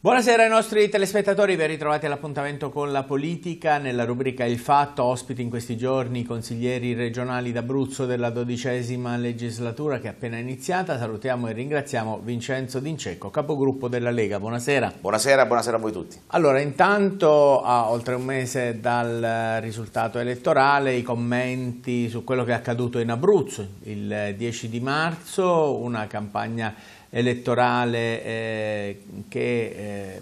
Buonasera ai nostri telespettatori, ben ritrovati all'appuntamento con la politica. Nella rubrica Il Fatto, ospiti in questi giorni i consiglieri regionali d'Abruzzo della dodicesima legislatura che è appena iniziata. Salutiamo e ringraziamo Vincenzo D'Incecco, capogruppo della Lega. Buonasera. Buonasera, buonasera a voi tutti. Allora, intanto a oltre un mese dal risultato elettorale, i commenti su quello che è accaduto in Abruzzo il 10 di marzo, una campagna elettorale eh, che eh,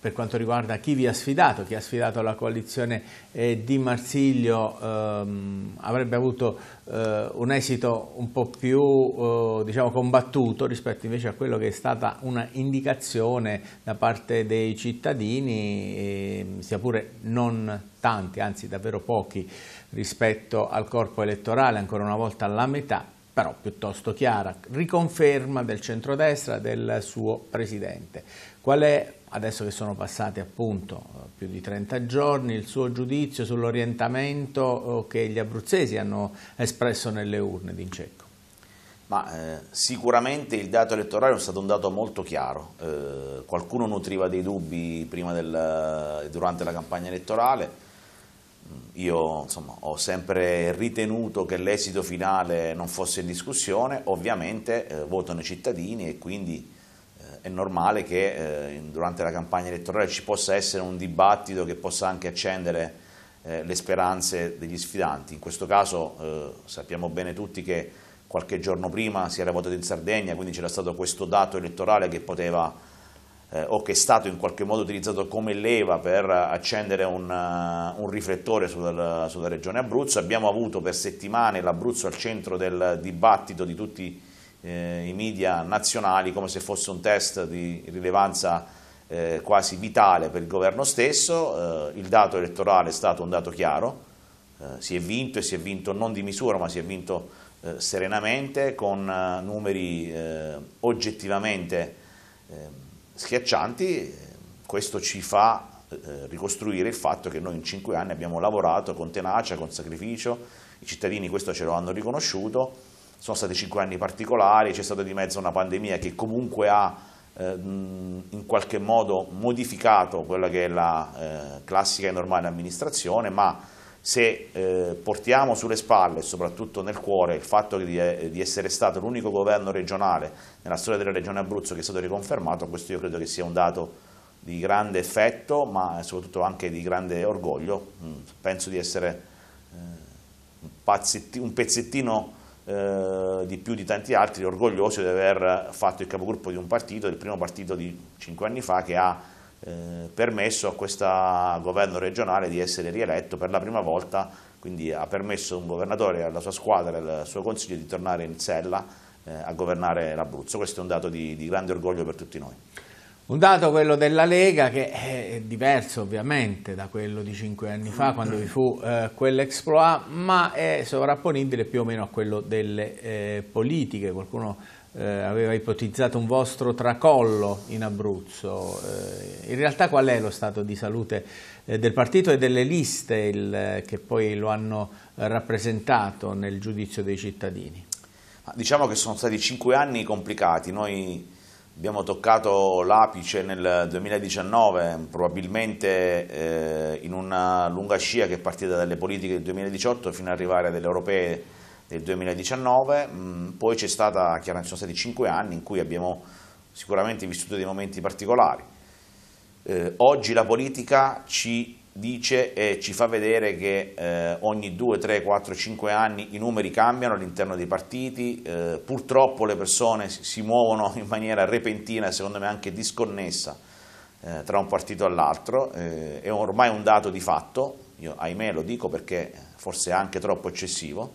per quanto riguarda chi vi ha sfidato, chi ha sfidato la coalizione eh, di Marsiglio ehm, avrebbe avuto eh, un esito un po' più eh, diciamo combattuto rispetto invece a quello che è stata una indicazione da parte dei cittadini, sia pure non tanti, anzi davvero pochi rispetto al corpo elettorale, ancora una volta la metà però piuttosto chiara, riconferma del centrodestra del suo presidente. Qual è, adesso che sono passati appunto più di 30 giorni, il suo giudizio sull'orientamento eh, che gli abruzzesi hanno espresso nelle urne di Incecco? Ma, eh, sicuramente il dato elettorale è stato un dato molto chiaro, eh, qualcuno nutriva dei dubbi del, durante la campagna elettorale, io insomma, ho sempre ritenuto che l'esito finale non fosse in discussione, ovviamente eh, votano i cittadini e quindi eh, è normale che eh, durante la campagna elettorale ci possa essere un dibattito che possa anche accendere eh, le speranze degli sfidanti. In questo caso eh, sappiamo bene tutti che qualche giorno prima si era votato in Sardegna, quindi c'era stato questo dato elettorale che poteva eh, o che è stato in qualche modo utilizzato come leva per accendere un, uh, un riflettore sulla, sulla, regione Abruzzo. Abbiamo avuto per settimane l'Abruzzo al centro del dibattito di tutti eh, i media nazionali come se fosse un test di rilevanza eh, quasi vitale per il governo stesso, eh, il dato elettorale è stato un dato chiaro, eh, si è vinto e si è vinto non di misura ma si è vinto serenamente con numeri oggettivamente schiaccianti, questo ci fa eh, ricostruire il fatto che noi in cinque anni abbiamo lavorato con tenacia, con sacrificio, i cittadini questo ce lo hanno riconosciuto, sono stati cinque anni particolari, c'è stata di mezzo una pandemia che comunque ha eh, in qualche modo modificato quella che è la eh, classica e normale amministrazione, ma se eh, portiamo sulle spalle e soprattutto nel cuore il fatto di, eh, di essere stato l'unico governo regionale nella storia della regione Abruzzo che è stato riconfermato, questo io credo che sia un dato di grande effetto ma soprattutto anche di grande orgoglio, mm, penso di essere eh, un pezzettino eh, di più di tanti altri orgoglioso di aver fatto il capogruppo di un partito, del primo partito di cinque anni fa che ha eh, permesso a questo governo regionale di essere rieletto per la prima volta, quindi ha permesso a un governatore e alla sua squadra e al suo consiglio di tornare in sella eh, a governare l'Abruzzo. Questo è un dato di, di grande orgoglio per tutti noi. Un dato quello della Lega che è diverso ovviamente da quello di cinque anni fa quando vi fu eh, quell'exploit ma è sovrapponibile più o meno a quello delle eh, politiche. Qualcuno eh, aveva ipotizzato un vostro tracollo in Abruzzo. Eh, in realtà qual è lo stato di salute eh, del partito e delle liste il, eh, che poi lo hanno rappresentato nel giudizio dei cittadini? Diciamo che sono stati cinque anni complicati. Noi abbiamo toccato l'apice nel 2019, probabilmente eh, in una lunga scia che è partita dalle politiche del 2018 fino ad arrivare alle europee del 2019, mm, poi c'è stata, sono stati 5 anni in cui abbiamo sicuramente vissuto dei momenti particolari. Eh, oggi la politica ci dice e ci fa vedere che eh, ogni 2, 3, 4, 5 anni i numeri cambiano all'interno dei partiti, eh, purtroppo le persone si muovono in maniera repentina e secondo me anche disconnessa eh, tra un partito e all'altro, eh, è ormai un dato di fatto, io ahimè lo dico perché forse è anche troppo eccessivo,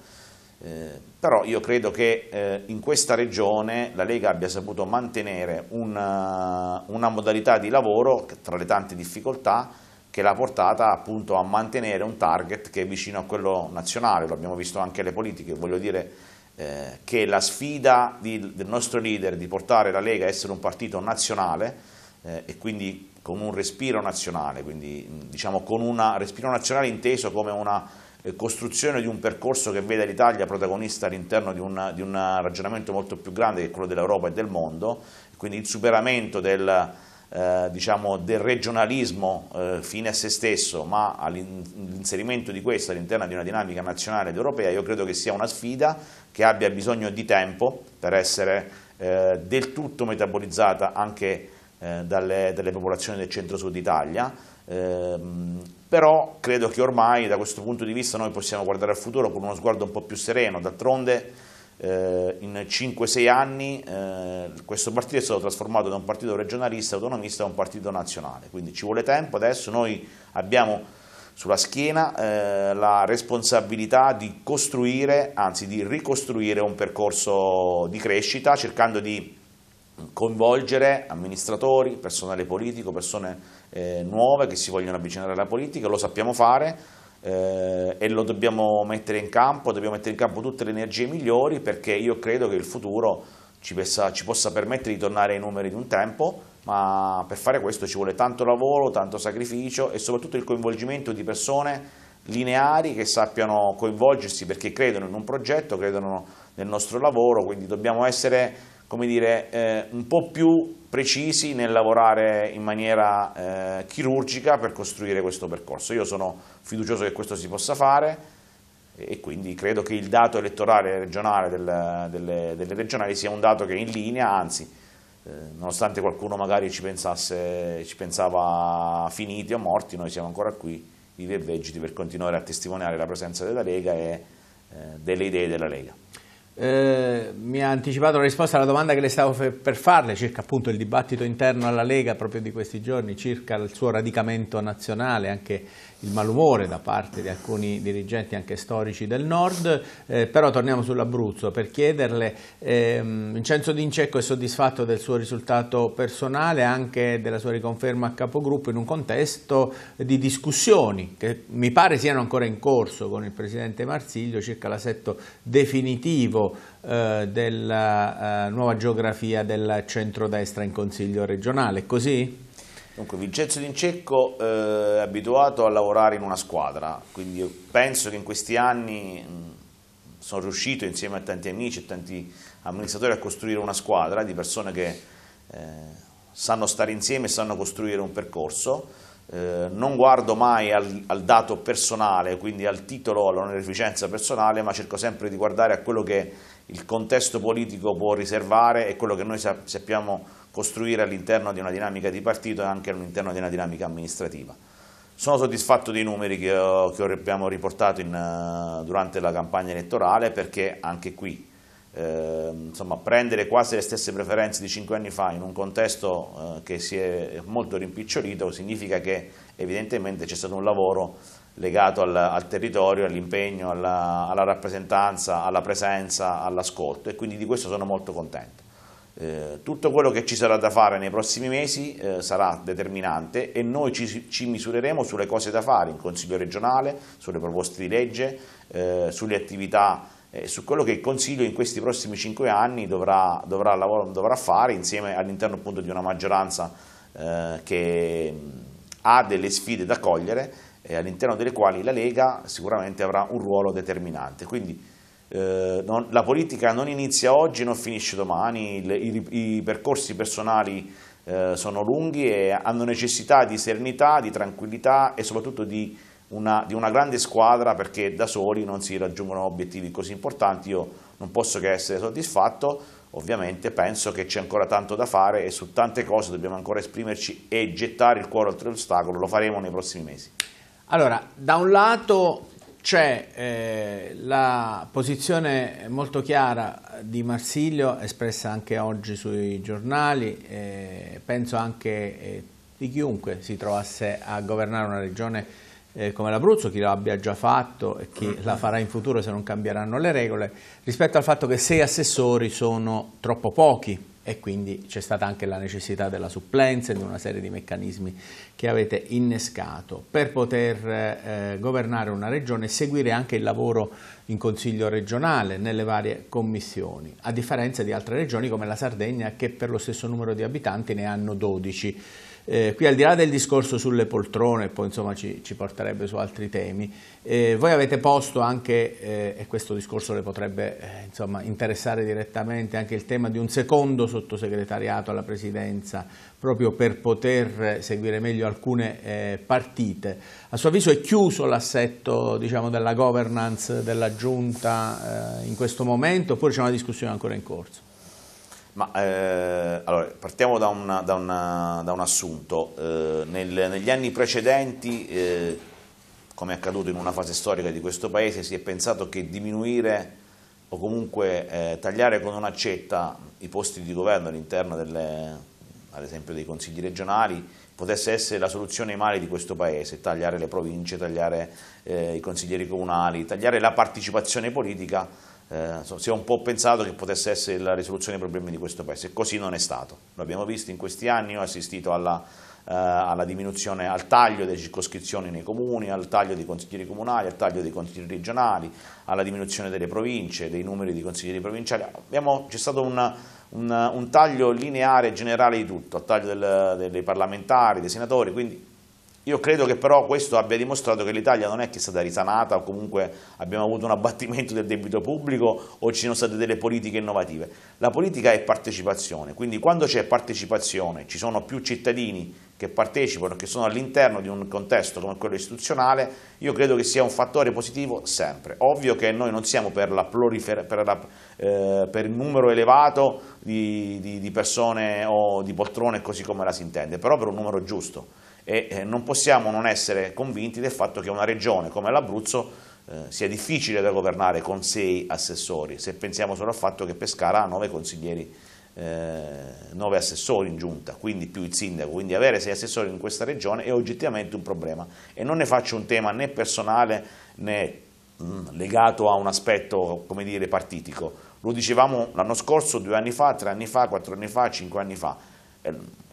eh, però io credo che eh, in questa regione la Lega abbia saputo mantenere una, eh, una, modalità di lavoro tra le tante difficoltà che l'ha portata appunto a mantenere un target che è vicino a quello nazionale, lo abbiamo visto anche alle politiche, voglio dire eh, che la sfida di, del nostro leader di portare la Lega a essere un partito nazionale eh, e quindi con un respiro nazionale, quindi diciamo con un respiro nazionale inteso come una eh, costruzione di un percorso che veda l'Italia protagonista all'interno di, di, un ragionamento molto più grande che quello dell'Europa e del mondo, quindi il superamento del, eh, diciamo, del regionalismo eh, fine a se stesso, ma l'inserimento di questo all'interno di una dinamica nazionale ed europea, io credo che sia una sfida che abbia bisogno di tempo per essere eh, del tutto metabolizzata anche eh, dalle, dalle popolazioni del centro-sud Italia, Ehm, però credo che ormai da questo punto di vista noi possiamo guardare al futuro con uno sguardo un po' più sereno, d'altronde eh, in 5-6 anni eh, questo partito è stato trasformato da un partito regionalista autonomista a un partito nazionale, quindi ci vuole tempo, adesso noi abbiamo sulla schiena eh, la responsabilità di costruire, anzi di ricostruire un percorso di crescita cercando di coinvolgere amministratori, personale politico, persone eh, nuove che si vogliono avvicinare alla politica, lo sappiamo fare eh, e lo dobbiamo mettere in campo, dobbiamo mettere in campo tutte le energie migliori perché io credo che il futuro ci possa, ci possa permettere di tornare ai numeri di un tempo, ma per fare questo ci vuole tanto lavoro, tanto sacrificio e soprattutto il coinvolgimento di persone lineari che sappiano coinvolgersi perché credono in un progetto, credono nel nostro lavoro, quindi dobbiamo essere come dire, eh, un po' più precisi nel lavorare in maniera eh, chirurgica per costruire questo percorso. Io sono fiducioso che questo si possa fare e quindi credo che il dato elettorale regionale del, delle, delle, regionali sia un dato che è in linea, anzi, eh, nonostante qualcuno magari ci, pensasse, ci pensava finiti o morti, noi siamo ancora qui, vivi e vegeti, per continuare a testimoniare la presenza della Lega e eh, delle idee della Lega. Eh, mi ha anticipato la risposta alla domanda che le stavo per farle circa appunto il dibattito interno alla Lega proprio di questi giorni, circa il suo radicamento nazionale, anche il malumore da parte di alcuni dirigenti anche storici del nord, eh, però torniamo sull'Abruzzo per chiederle, eh, Vincenzo D'Incecco è soddisfatto del suo risultato personale, anche della sua riconferma a capogruppo in un contesto di discussioni che mi pare siano ancora in corso con il Presidente Marsiglio circa l'assetto definitivo eh, della eh, nuova geografia del centrodestra in Consiglio regionale, così? Dunque, Vincenzo D'Incecco eh, è abituato a lavorare in una squadra, quindi penso che in questi anni sono riuscito insieme a tanti amici e tanti amministratori a costruire una squadra di persone che eh, sanno stare insieme e sanno costruire un percorso. Eh, non guardo mai al, al, dato personale, quindi al titolo, all'onorificenza personale, ma cerco sempre di guardare a quello che il contesto politico può riservare e quello che noi sap sappiamo costruire all'interno di una dinamica di partito e anche all'interno di una dinamica amministrativa. Sono soddisfatto dei numeri che, ho, che abbiamo riportato in, eh, durante la campagna elettorale perché anche qui Ehm, insomma, prendere quasi le stesse preferenze di cinque anni fa in un contesto eh, che si è molto rimpicciolito significa che evidentemente c'è stato un lavoro legato al, al territorio, all'impegno, alla, alla, rappresentanza, alla presenza, all'ascolto e quindi di questo sono molto contento. Eh, tutto quello che ci sarà da fare nei prossimi mesi eh, sarà determinante e noi ci, ci misureremo sulle cose da fare in Consiglio regionale, sulle proposte di legge, eh, sulle attività eh, su quello che il Consiglio in questi prossimi cinque anni dovrà, dovrà, dovrà fare insieme all'interno appunto di una maggioranza eh, che ha delle sfide da cogliere e all'interno delle quali la Lega sicuramente avrà un ruolo determinante. Quindi eh, non, la politica non inizia oggi non finisce domani, le, i, i percorsi personali eh, sono lunghi e hanno necessità di serenità, di tranquillità e soprattutto di una, di una grande squadra perché da soli non si raggiungono obiettivi così importanti, io non posso che essere soddisfatto, ovviamente penso che c'è ancora tanto da fare e su tante cose dobbiamo ancora esprimerci e gettare il cuore oltre l'ostacolo, lo faremo nei prossimi mesi. Allora, da un lato c'è eh, la posizione molto chiara di Marsilio, espressa anche oggi sui giornali, eh, penso anche eh, di chiunque si trovasse a governare una regione eh, come l'Abruzzo, chi l'abbia già fatto e chi la farà in futuro se non cambieranno le regole, rispetto al fatto che sei assessori sono troppo pochi e quindi c'è stata anche la necessità della supplenza e di una serie di meccanismi che avete innescato per poter eh, eh governare una regione e seguire anche il lavoro in consiglio regionale nelle varie commissioni, a differenza di altre regioni come la Sardegna che per lo stesso numero di abitanti ne hanno 12 eh, qui al di là del discorso sulle poltrone, poi insomma ci, ci porterebbe su altri temi, eh, voi avete posto anche, eh, e questo discorso le potrebbe eh, insomma, interessare direttamente, anche il tema di un secondo sottosegretariato alla Presidenza, proprio per poter seguire meglio alcune eh, partite. A suo avviso è chiuso l'assetto diciamo, della governance della Giunta eh, in questo momento oppure c'è una discussione ancora in corso? Ma eh, allora, partiamo da, una, da, una, da un assunto. Eh, nel, negli anni precedenti, eh, come è accaduto in una fase storica di questo Paese, si è pensato che diminuire o comunque eh, tagliare con un'accetta i posti di governo all'interno delle, ad esempio dei consigli regionali potesse essere la soluzione ai mali di questo paese, tagliare le province, tagliare eh, i consiglieri comunali, tagliare la partecipazione politica eh, si è un po' pensato che potesse essere la risoluzione dei problemi di questo Paese, così non è stato, lo abbiamo visto in questi anni, ho assistito alla, eh, alla diminuzione, al taglio delle circoscrizioni nei comuni, al taglio dei consiglieri comunali, al taglio dei consiglieri regionali, alla diminuzione delle province, dei numeri di consiglieri provinciali, c'è stato una, una, un, taglio lineare generale di tutto, al taglio del, dei parlamentari, dei senatori, quindi io credo che però questo abbia dimostrato che l'Italia non è che è stata risanata o comunque abbiamo avuto un abbattimento del debito pubblico o ci sono state delle politiche innovative. La politica è partecipazione, quindi quando c'è partecipazione, ci sono più cittadini che partecipano, che sono all'interno di un contesto come quello istituzionale, io credo che sia un fattore positivo sempre. Ovvio che noi non siamo per, per, la, eh, per il numero elevato di, di, di persone o di poltrone così come la si intende, però per un numero giusto e eh, non possiamo non essere convinti del fatto che una regione come l'Abruzzo eh, sia difficile da governare con sei assessori, se pensiamo solo al fatto che Pescara ha nove consiglieri, eh, nove assessori in giunta, quindi più il sindaco, quindi avere sei assessori in questa regione è oggettivamente un problema e non ne faccio un tema né personale né mm, legato a un aspetto, come dire, partitico. Lo dicevamo l'anno scorso, due anni fa, tre anni fa, quattro anni fa, cinque anni fa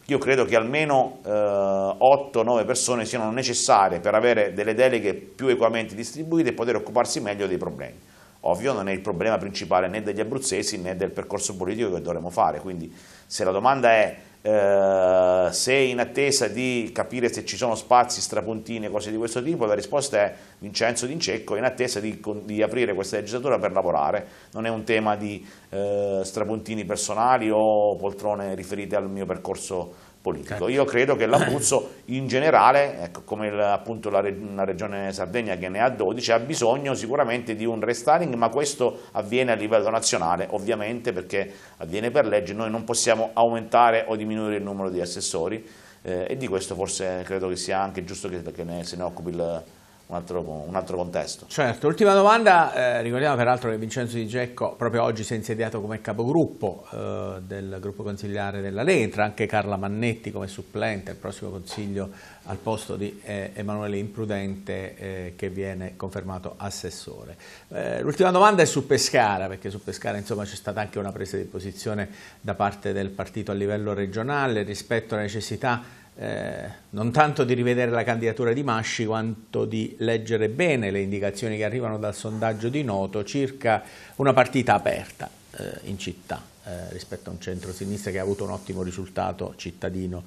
io credo che almeno eh, 8-9 persone siano necessarie per avere delle deleghe più equamente distribuite e poter occuparsi meglio dei problemi. Ovvio non è il problema principale né degli abruzzesi né del percorso politico che dovremmo fare, quindi se la domanda è eh, se in attesa di capire se ci sono spazi, strapuntini e cose di questo tipo, la risposta è Vincenzo D'Incecco in attesa di, di, aprire questa legislatura per lavorare, non è un tema di eh, strapuntini personali o poltrone riferite al mio percorso politico. Certo. Io credo che l'Abruzzo in generale, ecco, come il, appunto la, la, regione Sardegna che ne ha 12, ha bisogno sicuramente di un restyling, ma questo avviene a livello nazionale ovviamente perché avviene per legge, noi non possiamo aumentare o diminuire il numero di assessori eh, e di questo forse credo che sia anche giusto che, che ne, se ne occupi il un altro, un altro, contesto. Certo, ultima domanda, eh, ricordiamo peraltro che Vincenzo Di Gecco proprio oggi si è insediato come capogruppo eh, del gruppo consigliare della Letra, anche Carla Mannetti come supplente al prossimo consiglio al posto di eh, Emanuele Imprudente eh, che viene confermato assessore. Eh, l'ultima domanda è su Pescara, perché su Pescara insomma c'è stata anche una presa di posizione da parte del partito a livello regionale rispetto alla necessità eh, non tanto di rivedere la candidatura di Masci quanto di leggere bene le indicazioni che arrivano dal sondaggio di Noto circa una partita aperta eh, in città eh, rispetto a un centro-sinistra che ha avuto un ottimo risultato cittadino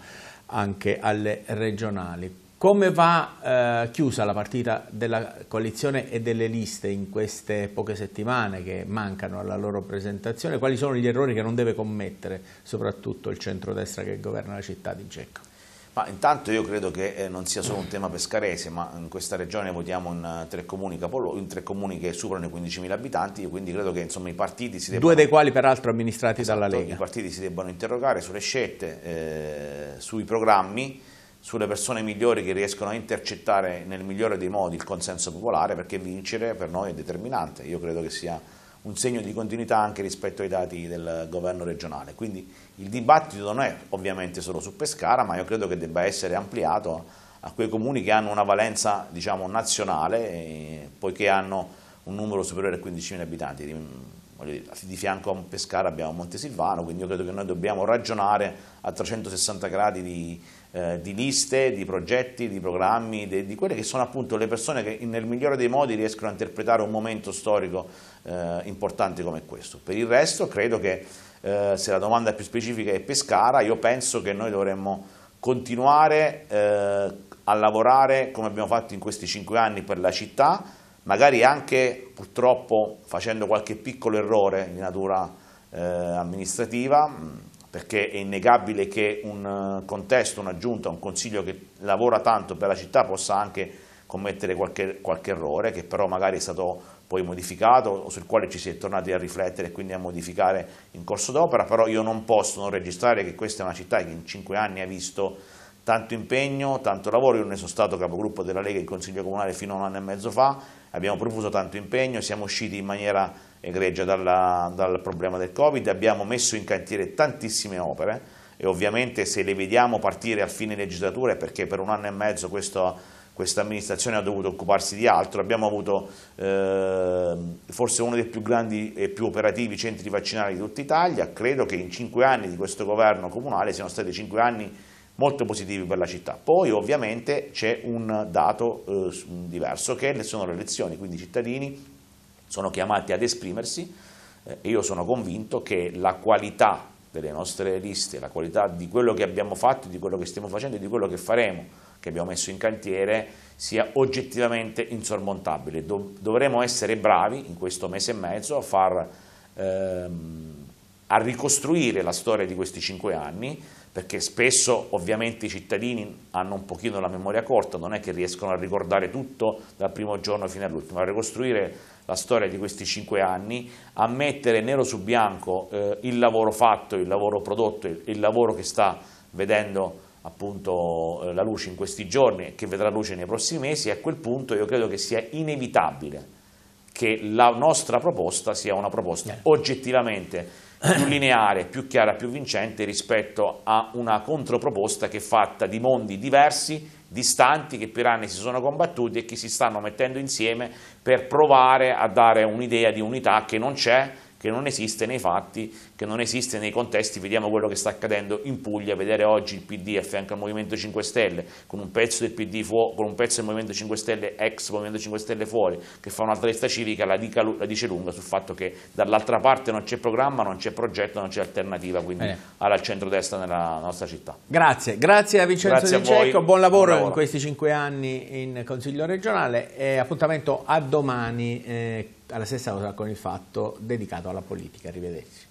anche alle regionali. Come va eh, chiusa la partita della coalizione e delle liste in queste poche settimane che mancano alla loro presentazione? Quali sono gli errori che non deve commettere soprattutto il centrodestra che governa la città di Gecco? Ma intanto io credo che eh, non sia solo un tema pescarese, ma in questa regione votiamo in eh, tre comuni, in tre comuni che superano i 15.000 abitanti, quindi credo che insomma, i partiti si debbano... Due dei quali peraltro amministrati esatto, dalla Lega. I partiti si debbano interrogare sulle scelte, eh, sui programmi, sulle persone migliori che riescono a intercettare nel migliore dei modi il consenso popolare, perché vincere per noi è determinante. Io credo che sia un segno di continuità anche rispetto ai dati del governo regionale. Quindi il dibattito non è ovviamente solo su Pescara, ma io credo che debba essere ampliato a quei comuni che hanno una valenza diciamo, nazionale, poiché hanno un numero superiore a 15.000 abitanti. Dire, di fianco a Pescara abbiamo Montesilvano, quindi io credo che noi dobbiamo ragionare a 360 gradi di, eh, di liste, di progetti, di programmi, de, di quelle che sono appunto le persone che nel migliore dei modi riescono a interpretare un momento storico eh, importante come questo. Per il resto credo che eh, se la domanda più specifica è Pescara, io penso che noi dovremmo continuare eh, a lavorare come abbiamo fatto in questi cinque anni per la città, magari anche purtroppo facendo qualche piccolo errore di natura eh, amministrativa, perché è innegabile che un eh, contesto, una giunta, un consiglio che lavora tanto per la città possa anche commettere qualche, qualche errore che però magari è stato poi modificato o sul quale ci si è tornati a riflettere e quindi a modificare in corso d'opera, però io non posso non registrare che questa è una città che in cinque anni ha visto tanto impegno, tanto lavoro, io ne sono stato capogruppo della Lega in Consiglio Comunale fino a un anno e mezzo fa, abbiamo profuso tanto impegno, siamo usciti in maniera egregia dalla, dal problema del Covid, abbiamo messo in cantiere tantissime opere e ovviamente se le vediamo partire a fine legislatura è perché per un anno e mezzo questo questa amministrazione ha dovuto occuparsi di altro, abbiamo avuto eh, forse uno dei più grandi e più operativi centri vaccinali di tutta Italia, credo che in cinque anni di questo governo comunale siano stati cinque anni molto positivi per la città. Poi ovviamente c'è un dato eh, diverso che sono le elezioni, quindi i cittadini sono chiamati ad esprimersi e eh, io sono convinto che la qualità delle nostre liste, la qualità di quello che abbiamo fatto, di quello che stiamo facendo e di quello che faremo, che abbiamo messo in cantiere, sia oggettivamente insormontabile. dovremo essere bravi in questo mese e mezzo a far... Ehm, a ricostruire la storia di questi cinque anni, perché spesso ovviamente i cittadini hanno un pochino la memoria corta, non è che riescono a ricordare tutto dal primo giorno fino all'ultimo, a ricostruire la storia di questi cinque anni, a mettere nero su bianco eh, il lavoro fatto, il lavoro prodotto, il, il lavoro che sta vedendo appunto eh, la luce in questi giorni e che vedrà luce nei prossimi mesi, a quel punto io credo che sia inevitabile che la nostra proposta sia una proposta oggettivamente più lineare, più chiara, più vincente rispetto a una controproposta che è fatta di mondi diversi, distanti, che per anni si sono combattuti e che si stanno mettendo insieme per provare a dare un'idea di unità che non c'è, che non esiste nei fatti, che non esiste nei contesti, vediamo quello che sta accadendo in Puglia, vedere oggi il PD a fianco al Movimento 5 Stelle, con un pezzo del, PD con un pezzo del Movimento 5 Stelle, ex Movimento 5 Stelle fuori, che fa un'altra lista civica, la, dica, la, dice lunga sul fatto che dall'altra parte non c'è programma, non c'è progetto, non c'è alternativa, quindi Bene. alla centrodestra nella nostra città. Grazie, grazie a Vincenzo grazie Di Cecco, buon lavoro, buon lavoro in questi cinque anni in Consiglio regionale e appuntamento a domani. Eh, alla stessa cosa con il fatto dedicato alla politica. Arrivederci.